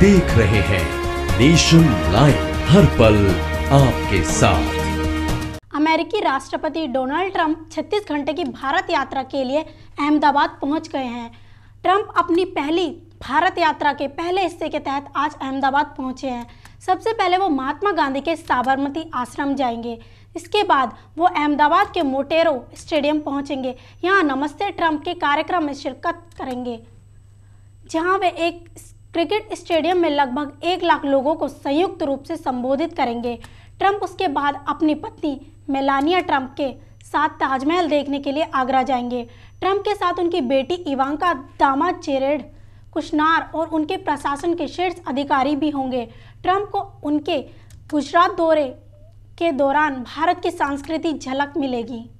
देख रहे हैं नेशन लाइव हर पल आपके साथ अमेरिकी राष्ट्रपति डोनाल्ड ट्रंप 36 घंटे की भारत यात्रा के लिए अहमदाबाद पहुंच गए हैं ट्रंप अपनी पहली भारत यात्रा के पहले हिस्से के तहत आज अहमदाबाद पहुंचे हैं सबसे पहले वो महात्मा गांधी के साबरमती आश्रम जाएंगे इसके बाद वो अहमदाबाद के मोटेरो स्टेडियम पहुंचेंगे यहाँ नमस्ते ट्रंप के कार्यक्रम में शिरकत करेंगे जहाँ वे एक क्रिकेट स्टेडियम में लगभग एक लाख लोगों को संयुक्त रूप से संबोधित करेंगे ट्रंप उसके बाद अपनी पत्नी मेलानिया ट्रंप के साथ ताजमहल देखने के लिए आगरा जाएंगे ट्रंप के साथ उनकी बेटी इवांका दामा चेरेड कुशनार और उनके प्रशासन के शीर्ष अधिकारी भी होंगे ट्रंप को उनके गुजरात दौरे के दौरान भारत की सांस्कृतिक झलक मिलेगी